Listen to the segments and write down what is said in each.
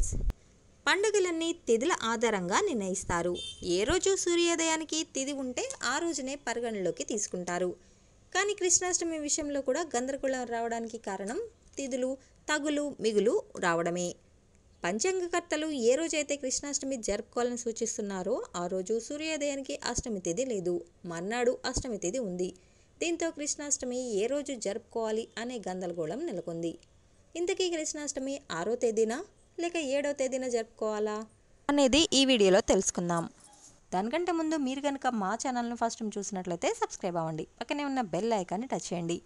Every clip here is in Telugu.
టైమ్స్ పండుగలన్నీ తిథుల ఆధారంగా నిర్ణయిస్తారు ఏ రోజు సూర్యోదయానికి తిథి ఉంటే ఆ రోజునే పరిగణలోకి తీసుకుంటారు కానీ కృష్ణాష్టమి విషయంలో కూడా గందరగోళం రావడానికి కారణం తిథులు తగులు మిగులు రావడమే పంచాంగకర్తలు ఏ రోజైతే కృష్ణాష్టమి జరుపుకోవాలని సూచిస్తున్నారో ఆ రోజు సూర్యోదయానికి అష్టమి తేదీ లేదు మర్నాడు అష్టమి తేదీ ఉంది దీంతో కృష్ణాష్టమి ఏ రోజు జరుపుకోవాలి అనే గందరగోళం నెలకొంది ఇంతకీ కృష్ణాష్టమి ఆరో తేదీనా లేక ఏడో తేదీన జరుపుకోవాలా అనేది ఈ వీడియోలో తెలుసుకుందాం దానికంటే ముందు మీరు కనుక మా ఛానల్ను ఫస్ట్ చూసినట్లయితే సబ్స్క్రైబ్ అవ్వండి పక్కనే ఉన్న బెల్ ఐకాన్ని టచ్ చేయండి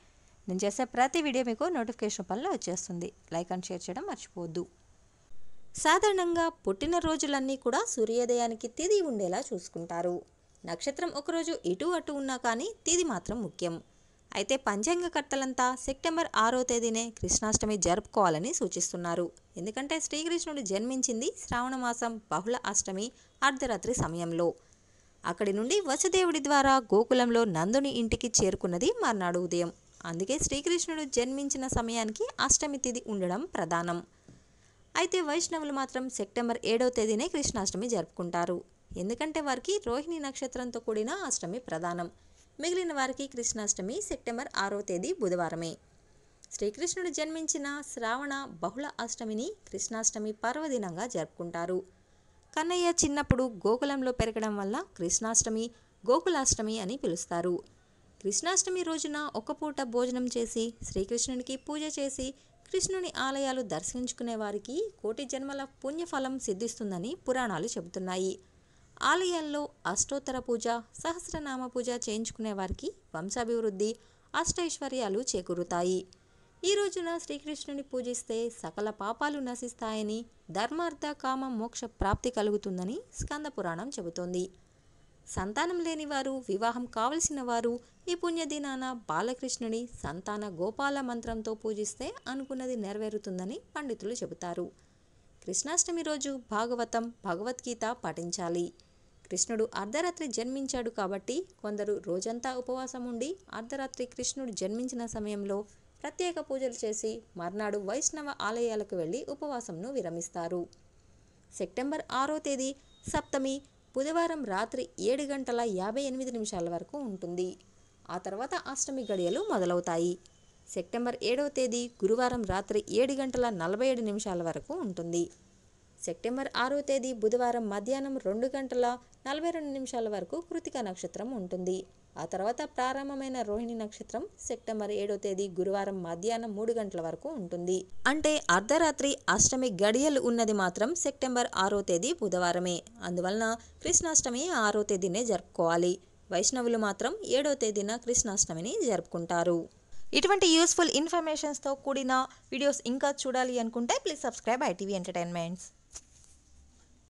నేను చేసే ప్రతి వీడియో మీకు నోటిఫికేషన్ పనులు వచ్చేస్తుంది లైక్ అండ్ షేర్ చేయడం మర్చిపోవద్దు సాధారణంగా పుట్టినరోజులన్నీ కూడా సూర్యోదయానికి తిది ఉండేలా చూసుకుంటారు నక్షత్రం ఒకరోజు ఇటు అటు ఉన్నా కానీ తిది మాత్రం ముఖ్యం అయితే పంచాంగకర్తలంతా సెప్టెంబర్ ఆరో తేదీనే కృష్ణాష్టమి జరుపుకోవాలని సూచిస్తున్నారు ఎందుకంటే శ్రీకృష్ణుడు జన్మించింది శ్రావణ మాసం బహుళ అష్టమి అర్ధరాత్రి సమయంలో అక్కడి నుండి వసుదేవుడి ద్వారా గోకులంలో నందుని ఇంటికి చేరుకున్నది మర్నాడు ఉదయం అందుకే శ్రీకృష్ణుడు జన్మించిన సమయానికి అష్టమి తిథి ఉండడం ప్రధానం అయితే వైష్ణవులు మాత్రం సెప్టెంబర్ ఏడవ తేదీనే కృష్ణాష్టమి జరుపుకుంటారు ఎందుకంటే వారికి రోహిణి నక్షత్రంతో కూడిన అష్టమి ప్రధానం మిగిలిన వారికి కృష్ణాష్టమి సెప్టెంబర్ ఆరో తేదీ బుధవారమే శ్రీకృష్ణుడు జన్మించిన శ్రావణ బహుళ అష్టమిని కృష్ణాష్టమి పర్వదినంగా జరుపుకుంటారు కన్నయ్య చిన్నప్పుడు గోకులంలో పెరగడం వల్ల కృష్ణాష్టమి గోకులాష్టమి అని పిలుస్తారు కృష్ణాష్టమి రోజున ఒక పూట భోజనం చేసి శ్రీకృష్ణునికి పూజ చేసి కృష్ణుని ఆలయాలు దర్శించుకునే వారికి కోటి జన్మల పుణ్యఫలం సిద్ధిస్తుందని పురాణాలు చెబుతున్నాయి ఆలయాల్లో అష్టోత్తర పూజ సహస్రనామ పూజ చేయించుకునే వారికి వంశాభివృద్ధి అష్టైశ్వర్యాలు చేకూరుతాయి ఈ రోజున శ్రీకృష్ణుని పూజిస్తే సకల పాపాలు నశిస్తాయని ధర్మార్థ కామ మోక్ష ప్రాప్తి కలుగుతుందని స్కంద పురాణం చెబుతోంది సంతానం లేని వారు వివాహం కావలసిన వారు ఈ పుణ్యదినాన బాలకృష్ణుని సంతాన గోపాల మంత్రంతో పూజిస్తే అనుకున్నది నెరవేరుతుందని పండితులు చెబుతారు కృష్ణాష్టమి రోజు భాగవతం భగవద్గీత పఠించాలి కృష్ణుడు అర్ధరాత్రి జన్మించాడు కాబట్టి కొందరు రోజంతా ఉపవాసం ఉండి అర్ధరాత్రి కృష్ణుడు జన్మించిన సమయంలో ప్రత్యేక పూజలు చేసి మర్నాడు వైష్ణవ ఆలయాలకు వెళ్ళి ఉపవాసంను విరమిస్తారు సెప్టెంబర్ ఆరో తేదీ సప్తమి బుధవారం రాత్రి ఏడు గంటల యాభై ఎనిమిది నిమిషాల వరకు ఉంటుంది ఆ తర్వాత అష్టమి గడియలు మొదలవుతాయి సెప్టెంబర్ ఏడవ తేదీ గురువారం రాత్రి ఏడు గంటల నలభై ఏడు నిమిషాల వరకు ఉంటుంది సెప్టెంబర్ ఆరో తేదీ బుధవారం మధ్యాహ్నం రెండు గంటల నలభై రెండు నిమిషాల వరకు కృతిక నక్షత్రం ఉంటుంది ఆ తర్వాత ప్రారంభమైన రోహిణి నక్షత్రం సెప్టెంబర్ ఏడో తేదీ గురువారం మధ్యాహ్నం మూడు గంటల వరకు ఉంటుంది అంటే అర్ధరాత్రి అష్టమి గడియలు ఉన్నది మాత్రం సెప్టెంబర్ ఆరో తేదీ బుధవారమే అందువలన కృష్ణాష్టమి ఆరో తేదీనే జరుపుకోవాలి వైష్ణవులు మాత్రం ఏడో తేదీన కృష్ణాష్టమిని జరుపుకుంటారు ఇటువంటి యూస్ఫుల్ ఇన్ఫర్మేషన్స్తో కూడిన వీడియోస్ ఇంకా చూడాలి అనుకుంటే ప్లీజ్ సబ్స్క్రైబ్ ఐటీవీ ఎంటర్టైన్మెంట్స్